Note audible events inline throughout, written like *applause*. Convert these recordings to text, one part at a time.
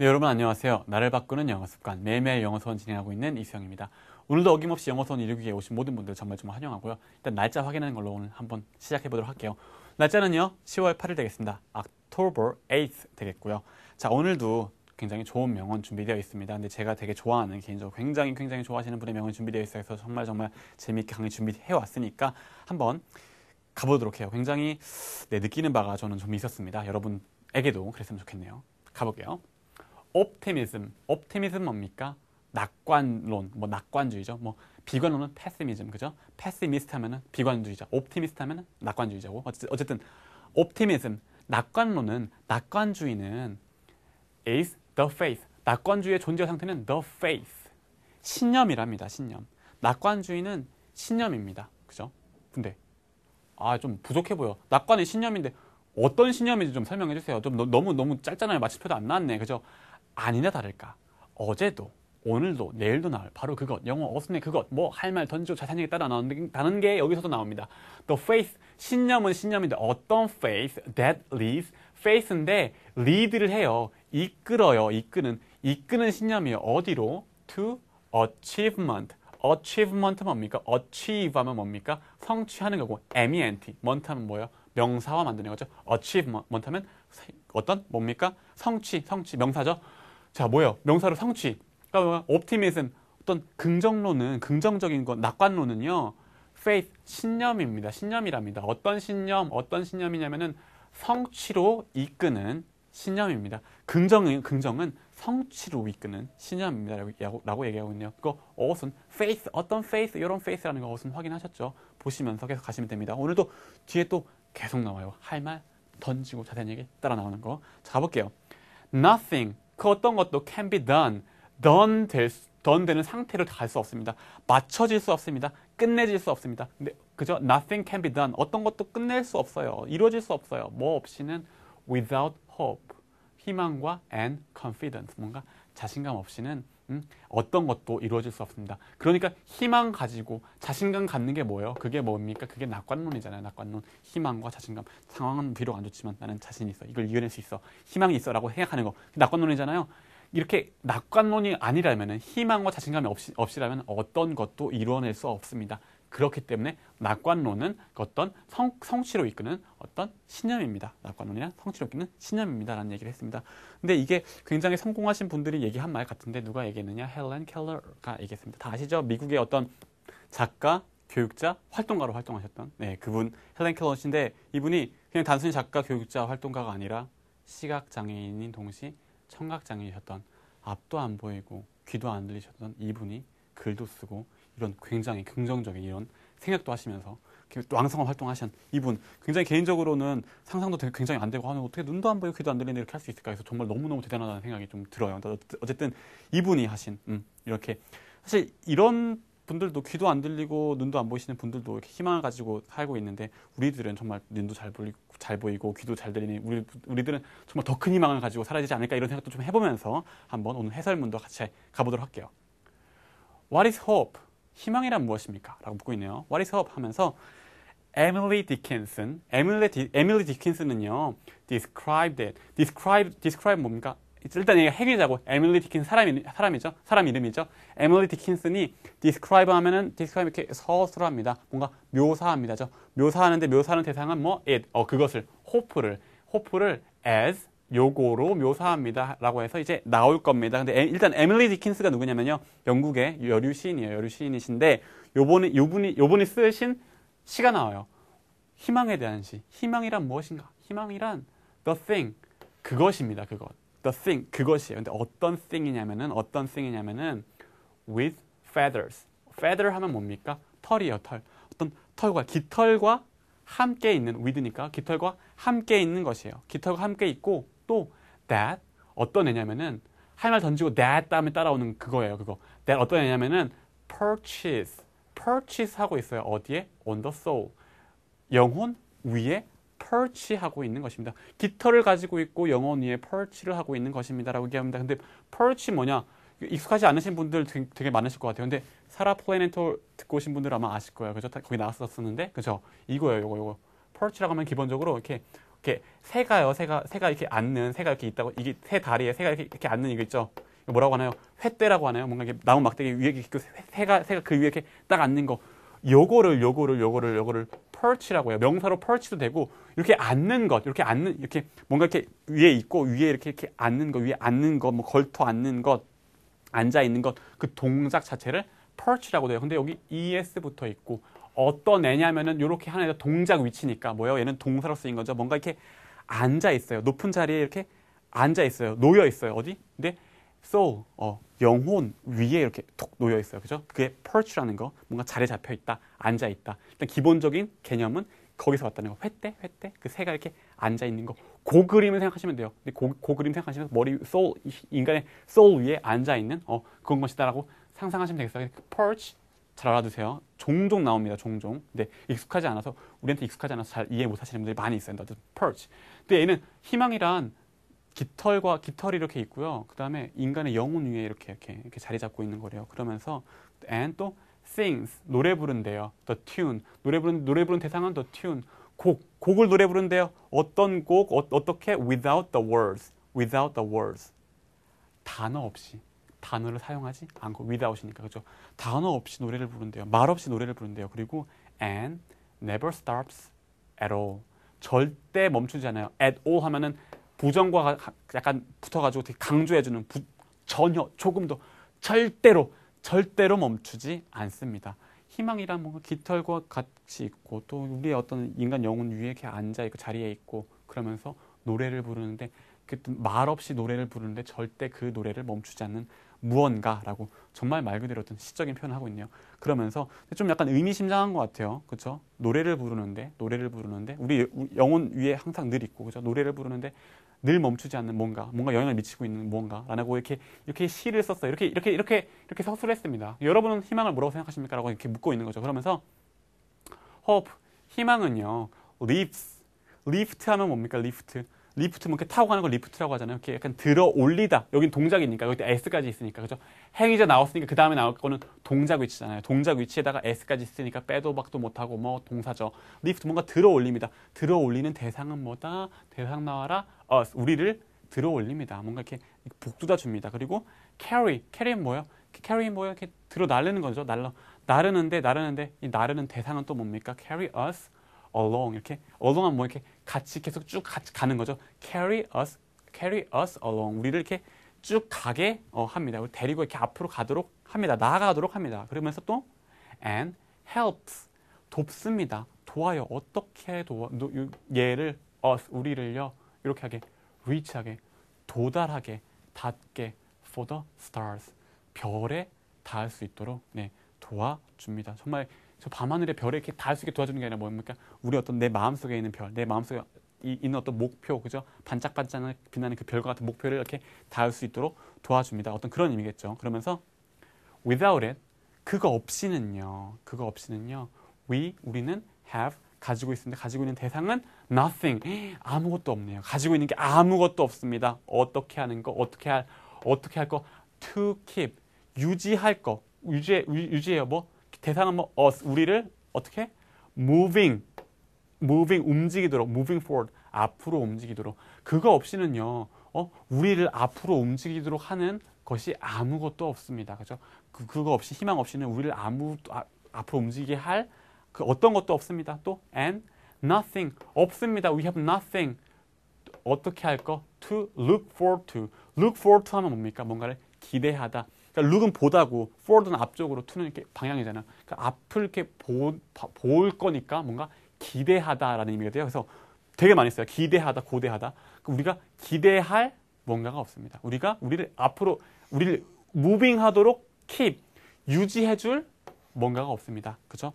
네, 여러분 안녕하세요. 나를 바꾸는 영어 습관 매일매일 영어 수업 진행하고 있는 이수영입니다. 오늘도 어김없이 영어 수업 이루기에 오신 모든 분들 정말 정말 환영하고요. 일단 날짜 확인하는 걸로 오늘 한번 시작해 보도록 할게요. 날짜는요. 10월 8일 되겠습니다. October 8th 되겠고요. 자, 오늘도 굉장히 좋은 명언 준비되어 있습니다. 근데 제가 되게 좋아하는 개인적으로 굉장히 굉장히 좋아하시는 분의 명언 준비되어 있어서 정말 정말 재미있게 강의 준비해 왔으니까 한번 가보도록 해요. 굉장히 네, 느끼는 바가 저는 좀 있었습니다. 여러분에게도 그랬으면 좋겠네요. 가볼게요. 옵티미즘. 옵티미즘 뭡니까? 낙관론, 뭐 낙관주의죠. 뭐 비관론은 패시미즘, 그죠? 패시미스트 하면은 비관주의자, 옵티미스트 하면은 낙관주의자고. 어쨌든 옵티미즘, 낙관론은 낙관주의는 is the faith. 낙관주의의 존재 상태는 the faith. 신념이랍니다. 신념. 낙관주의는 신념입니다. 그죠? 근데 아 좀 부족해 보여. 낙관이 신념인데 어떤 신념인지 좀 설명해 주세요. 좀 너, 무 너무 짧잖아요. 마침표도 안 나왔네. 그죠? 아니나 다를까 어제도 오늘도 내일도 나올 바로 그것 영어 어순의 그것 뭐 할 말 던지고 자세하게 따라 나온다는 게 여기서도 나옵니다. The faith 신념은 신념인데 어떤 faith that leads faith인데 lead를 해요. 이끌어요. 이끄는 이끄는 신념이요 어디로 to achievement achievement 뭡니까? achieve 하면 뭡니까? 성취하는 거고 ment ment 하면 뭐예요? 명사화 만드는 거죠. achievement 하면 어떤 뭡니까? 성취 성취 명사죠. 자, 뭐예요? 명사로 성취. 그러니까 옵티 t i 어떤 긍정론은, 긍정적인 것, 낙관론은요. faith, 신념입니다. 신념이랍니다. 어떤 신념, 어떤 신념이냐면은 성취로 이끄는 신념입니다. 긍정은, 긍정은 성취로 이끄는 신념입니다. 라고, 라고 얘기하고 있네요. 그거 어선 faith, 어떤 faith, 이런 faith라는 거 어선 확인하셨죠? 보시면서 계속 가시면 됩니다. 오늘도 뒤에 또 계속 나와요. 할 말 던지고 자세한 얘기 따라 나오는 거. 자, 가볼게요. nothing, 그 어떤 것도 can be done, done 될 수, done 되는 상태로갈 수 없습니다. 맞춰질 수 없습니다. 끝내질 수 없습니다. 근데 그죠? Nothing can be done. 어떤 것도 끝낼 수 없어요. 이루어질 수 없어요. 뭐 없이는 without hope. 희망과 and confidence. 뭔가 자신감 없이는 음? 어떤 것도 이루어질 수 없습니다. 그러니까 희망 가지고 자신감 갖는 게 뭐예요? 그게 뭡니까? 그게 낙관론이잖아요. 낙관론. 희망과 자신감. 상황은 비록 안 좋지만 나는 자신 있어. 이걸 이겨낼 수 있어. 희망이 있어. 라고 생각하는 거. 낙관론이잖아요. 이렇게 낙관론이 아니라면 희망과 자신감이 없이, 없이라면 어떤 것도 이루어낼 수 없습니다. 그렇기 때문에 낙관론은 그 어떤 성, 성취로 이끄는 어떤 신념입니다. 낙관론이란 성취로 이끄는 신념입니다. 라는 얘기를 했습니다. 근데 이게 굉장히 성공하신 분들이 얘기한 말 같은데 누가 얘기했느냐? 헬렌 켈러가 얘기했습니다. 다 아시죠? 미국의 어떤 작가, 교육자, 활동가로 활동하셨던 네, 그분 헬렌 켈러신데 이분이 그냥 단순히 작가, 교육자, 활동가가 아니라 시각장애인인 동시 청각장애이셨던 앞도 안 보이고 귀도 안 들리셨던 이분이 글도 쓰고 이런 굉장히 긍정적인 이런 생각도 하시면서 왕성한 활동하신 이분 굉장히 개인적으로는 상상도 되게 굉장히 안 되고 하는 어떻게 눈도 안 보이고 귀도 안들리는 이렇게 할 수 있을까 해서 정말 너무너무 대단하다는 생각이 좀 들어요. 그러니까 어쨌든 이분이 하신 음, 이렇게 사실 이런 분들도 귀도 안 들리고 눈도 안 보이시는 분들도 이렇게 희망을 가지고 살고 있는데 우리들은 정말 눈도 잘 보이고 잘 보이고 귀도 잘 들리니 우리 우리들은 정말 더 큰 희망을 가지고 살아지지 않을까 이런 생각도 좀 해보면서 한번 오늘 해설문도 같이 가보도록 할게요. What is hope? 희망이란 무엇입니까? 라고 묻고 있네요. What is hope? 하면서 에밀리 디킨슨, 에밀리, 디, 에밀리 디킨슨은요, described it, describe, describe 뭡니까? 일단 얘가 핵이자고 에밀리 디킨 사람 사람이죠 사람 이름이죠 에밀리 디킨슨이 describe 하면은 describe 이렇게 서술합니다 뭔가 묘사합니다죠 묘사하는데 묘사하는 대상은 뭐 it 어 그것을 호프를 호프를 as 요거로 묘사합니다라고 해서 이제 나올 겁니다. 근데 일단 에밀리 디킨스가 누구냐면요. 영국의 여류 시인이에요. 여류 시인이신데 요번에 요분이 요분이 쓰신 시가 나와요. 희망에 대한 시. 희망이란 무엇인가? 희망이란 the thing 그것입니다. 그것. the thing 그것이에요. 근데 어떤 thing이냐면은 어떤 thing이냐면은 with feathers. feather 하면 뭡니까? 털이에요, 털. 어떤 털과 깃털과 함께 있는 위드니까 깃털과 함께 있는 것이에요. 깃털과 함께 있고 또 that 어떤 애냐면은 할 말 던지고 that 다음에 따라오는 그거예요. 그거 that 어떤 애냐면은 purchase purchase 하고 있어요. 어디에? on the soul 영혼 위에 p u r c h a s 하고 있는 것입니다. 깃털을 가지고 있고 영혼 위에 p u r c h a s 를 하고 있는 것입니다라고 얘기합니다. 근데 p u r c h a s 뭐냐? 익숙하지 않으신 분들 되게, 되게 많으실 것 같아요. 근데 사라 플래네토 듣고 오신 분들 아마 아실 거예요. 그죠? 거기 나왔었었는데 그죠? 이거예요. 이거 이거. p r 펄치라고 하면 기본적으로 이렇게 이렇게 새가요, 새가 새가 이렇게 앉는 새가 이렇게 있다고 이게 새 다리에 새가 이렇게, 이렇게 앉는 이거 있죠. 뭐라고 하나요? 횃대라고 하나요? 뭔가 이렇게 나무 막대기 위에 이렇게 그 새가 새가 그 위에 이렇게 딱 앉는 거. 요거를 요거를 요거를 요거를 펄치라고 해요. 명사로 펄치도 되고 이렇게 앉는 것, 이렇게 앉는 이렇게 뭔가 이렇게 위에 있고 위에 이렇게 이렇게 앉는 거, 위에 앉는 거, 뭐 걸터 앉는 것, 앉아 있는 것 그 동작 자체를 펄치라고 돼요. 근데 여기 es부터 있고 어떤 애냐면은 이렇게 하나 의 동작 위치니까 뭐예요? 얘는 동사로 쓰인 거죠. 뭔가 이렇게 앉아 있어요. 높은 자리에 이렇게 앉아 있어요. 놓여 있어요. 어디? 근데 so 어, 영혼 위에 이렇게 톡 놓여 있어요. 그죠? 그게 perch라는 거. 뭔가 자리에 잡혀 있다. 앉아 있다. 일단 기본적인 개념은 거기서 왔다는 거. 횟대, 횟대. 그 새가 이렇게 앉아 있는 거. 고 그림을 생각하시면 돼요. 근데 고, 고 그림 생각하시면 머리 soul 인간의 soul 위에 앉아 있는 어, 그런 것이다라고 상상하시면 되겠어요. perch 잘 알아두세요. 종종 나옵니다. 종종. 근데 익숙하지 않아서 우리한테 익숙하지 않아서 잘 이해 못하시는 분들이 많이 있어요. 나도 perch. 근데 얘는 희망이란 깃털과 깃털이 이렇게 있고요. 그 다음에 인간의 영혼 위에 이렇게, 이렇게 이렇게 자리 잡고 있는 거래요. 그러면서 and 또 sings 노래 부른대요. the tune 노래 부른 노래 부른 대상은 the tune 곡 곡을 노래 부른대요. 어떤 곡 어, 어떻게 without the words without the words 단어 없이 단어를 사용하지 않고 without이니까 그죠? 단어 없이 노래를 부른대요. 말 없이 노래를 부른대요. 그리고 and never stops at all. 절대 멈추지 않아요. at all 하면은 부정과 약간 붙어가지고 되게 강조해주는 부, 전혀 조금 더 절대로 절대로 멈추지 않습니다. 희망이란 뭔가 깃털과 같이 있고 또 우리의 어떤 인간 영혼 위에 이렇게 앉아 있고 자리에 있고 그러면서 노래를 부르는데 그 말 없이 노래를 부르는데 절대 그 노래를 멈추지 않는 무언가라고 정말 말 그대로 어떤 시적인 표현을 하고 있네요. 그러면서 좀 약간 의미심장한 것 같아요. 그렇죠? 노래를 부르는데 노래를 부르는데 우리 영혼 위에 항상 늘 있고 그렇죠? 노래를 부르는데 늘 멈추지 않는 뭔가, 뭔가 영향을 미치고 있는 무언가라고 이렇게 이렇게 시를 썼어요. 이렇게 이렇게 이렇게 이렇게 서술 했습니다. 여러분은 희망을 뭐라고 생각하십니까라고 이렇게 묻고 있는 거죠. 그러면서 hope 희망은요. lives lift 하면 뭡니까? lift 리프트 뭐 이렇게 타고 가는 걸 리프트라고 하잖아요. 이렇게 약간 들어 올리다. 여긴 동작이니까 여기 S까지 있으니까 그죠? 행위자 나왔으니까 그 다음에 나올 거는 동작 위치잖아요. 동작 위치에다가 S까지 있으니까 빼도 박도 못하고 뭐 동사죠. 리프트 뭔가 들어 올립니다. 들어 올리는 대상은 뭐다? 대상 나와라. 어, 우리를 들어 올립니다. 뭔가 이렇게 복두다 줍니다. 그리고 carry, carry는 뭐예요? c a r r y 뭐예요? 이렇게 들어 날르는 거죠. 날라 나르는데 나르는데 이 나르는 대상은 또 뭡니까? carry us along 이렇게 along은 뭐 이렇게 같이 계속 쭉 같이 가는 거죠. carry us, carry us along 우리를 이렇게 쭉 가게 어, 합니다. 우리 데리고 이렇게 앞으로 가도록 합니다. 나아가도록 합니다. 그러면서 또 and helps 돕습니다. 도와요. 어떻게 도와 노, 얘를 us 우리를요 이렇게 하게 reach하게 도달하게 닿게 for the stars 별에 닿을 수 있도록 네 도와줍니다. 정말 저 밤하늘의 별에 이렇게 닿을 수 있게 도와주는 게 아니라 뭡니까? 우리 어떤 내 마음속에 있는 별, 내 마음속에 있는 어떤 목표, 그죠? 반짝반짝 빛나는 그 별과 같은 목표를 이렇게 닿을 수 있도록 도와줍니다. 어떤 그런 의미겠죠. 그러면서 without it, 그거 없이는요, 그거 없이는요, we, 우리는 have, 가지고 있습니다. 가지고 있는 대상은 nothing, *gasps* 아무것도 없네요. 가지고 있는 게 아무것도 없습니다. 어떻게 하는 거, 어떻게 할, 어떻게 할 거, to keep, 유지할 거, 유지, 유지해요. 뭐? 대상은 뭐 us, 어, 우리를 어떻게? moving, moving, 움직이도록, moving forward, 앞으로 움직이도록. 그거 없이는요, 어? 우리를 앞으로 움직이도록 하는 것이 아무것도 없습니다. 그죠? 그, 그거 없이, 희망 없이는 우리를 아무, 아, 앞으로 움직이게 할그 어떤 것도 없습니다. 또, and nothing, 없습니다. We have nothing. 어떻게 할 거? To look forward to. look forward to 하면 뭡니까? 뭔가를 기대하다. 그러니까 룩은 보다고 포워드는 앞쪽으로 투는 이렇게 방향이잖아. 그러니까 앞을 이렇게 보, 볼 거니까 뭔가 기대하다라는 의미가 돼요. 그래서 되게 많이 써요. 기대하다, 고대하다. 그럼 우리가 기대할 뭔가가 없습니다. 우리가 우리를 앞으로 우리를 무빙하도록 킵 유지해줄 뭔가가 없습니다. 그죠?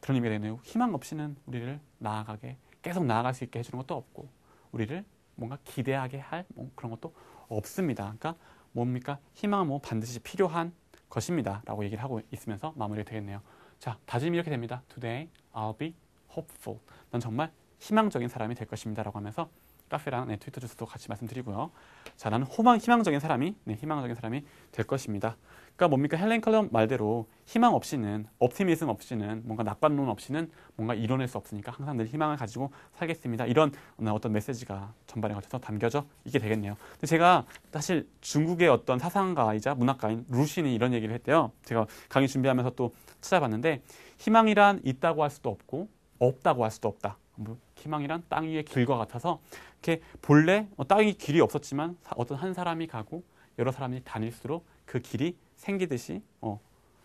그런 의미가 되네요. 희망 없이는 우리를 나아가게 계속 나아갈 수 있게 해주는 것도 없고 우리를 뭔가 기대하게 할뭐 그런 것도 없습니다. 그러니까 뭡니까? 희망은 뭐 반드시 필요한 것입니다. 라고 얘기를 하고 있으면서 마무리 가 되겠네요. 자, 다짐이 이렇게 됩니다. Today I'll be hopeful. 난 정말 희망적인 사람이 될 것입니다. 라고 하면서 카페랑 네, 트위터 주소도 같이 말씀드리고요. 자, 나는 호망, 희망적인 사람이, 네, 희망적인 사람이 될 것입니다. 그러니까 뭡니까? 헬렌 컬럼 말대로 희망 없이는, 옵티미즘 없이는, 뭔가 낙관론 없이는 뭔가 이뤄낼 수 없으니까 항상 늘 희망을 가지고 살겠습니다. 이런 어, 어떤 메시지가 전반에 걸쳐서 담겨져 있게 되겠네요. 근데 제가 사실 중국의 어떤 사상가이자 문학가인 루신이 이런 얘기를 했대요. 제가 강의 준비하면서 또 찾아봤는데 희망이란 있다고 할 수도 없고 없다고 할 수도 없다. 뭐 희망이란 땅 위의 길과 같아서 이렇게 본래 땅이 어, 길이 없었지만 어떤 한 사람이 가고 여러 사람이 다닐수록 그 길이 생기듯이 어,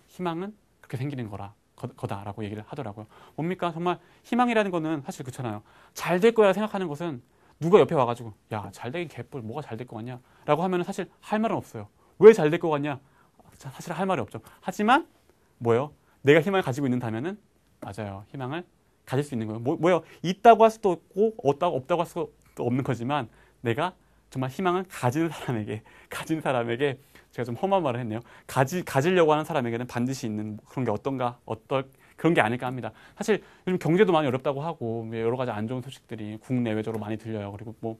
희망은 그렇게 생기는 거라 거다라고 얘기를 하더라고요. 뭡니까 정말 희망이라는 거는 사실 그렇잖아요. 잘 될 거야 생각하는 것은 누가 옆에 와가지고 야잘 되긴 개뿔 뭐가 잘될것 같냐라고 하면 사실 할 말은 없어요. 왜 잘될것 같냐 사실 할 말이 없죠. 하지만 뭐예요? 내가 희망을 가지고 있는다면은 맞아요. 희망을 가질 수 있는 거예요. 뭐, 예요 있다고 할 수도 없고 없다고, 없다고 할 수도 또 없는 거지만 내가 정말 희망을 가지는 사람에게 *laughs* 가진 사람에게 제가 좀 험한 말을 했네요. 가지 가지려고 하는 사람에게는 반드시 있는 그런 게 어떤가 어떨 그런 게 아닐까 합니다. 사실 요즘 경제도 많이 어렵다고 하고 뭐 여러 가지 안 좋은 소식들이 국내외적으로 많이 들려요. 그리고 뭐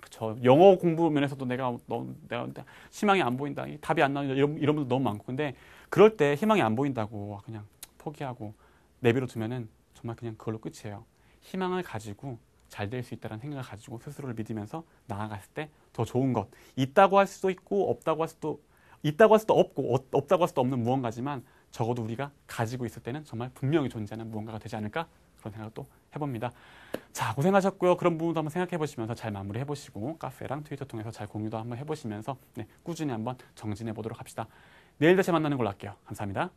그쵸 영어 공부 면에서도 내가 너무 내가 희망이 안 보인다. 답이 안 나온다. 이런 이런 분도 너무 많고 근데 그럴 때 희망이 안 보인다고 그냥 포기하고 내비로 두면은 정말 그냥 그걸로 끝이에요. 희망을 가지고 잘될수 있다는 생각을 가지고 스스로를 믿으면서 나아갔을 때 더 좋은 것 있다고 할 수도 있고 없다고 할 수도 있다고 할 수도 없고 어, 없다고 할 수도 없는 무언가지만 적어도 우리가 가지고 있을 때는 정말 분명히 존재하는 무언가가 되지 않을까 그런 생각도 해봅니다. 자 고생하셨고요. 그런 부분도 한번 생각해 보시면서 잘 마무리해 보시고 카페랑 트위터 통해서 잘 공유도 한번 해보시면서 네, 꾸준히 한번 정진해 보도록 합시다. 내일 다시 만나는 걸로 할게요. 감사합니다.